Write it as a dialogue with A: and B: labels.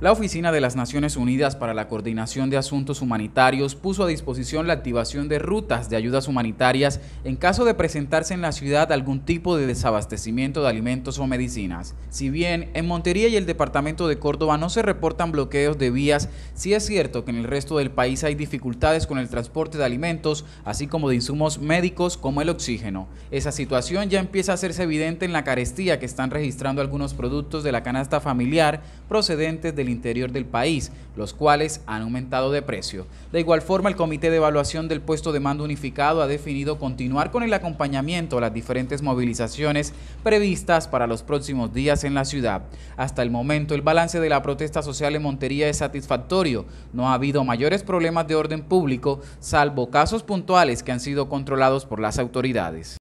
A: La Oficina de las Naciones Unidas para la Coordinación de Asuntos Humanitarios puso a disposición la activación de rutas de ayudas humanitarias en caso de presentarse en la ciudad algún tipo de desabastecimiento de alimentos o medicinas. Si bien en Montería y el departamento de Córdoba no se reportan bloqueos de vías, sí es cierto que en el resto del país hay dificultades con el transporte de alimentos, así como de insumos médicos como el oxígeno. Esa situación ya empieza a hacerse evidente en la carestía que están registrando algunos productos de la canasta familiar procedentes del interior del país, los cuales han aumentado de precio. De igual forma, el Comité de Evaluación del Puesto de Mando Unificado ha definido continuar con el acompañamiento a las diferentes movilizaciones previstas para los próximos días en la ciudad. Hasta el momento, el balance de la protesta social en Montería es satisfactorio. No ha habido mayores problemas de orden público, salvo casos puntuales que han sido controlados por las autoridades.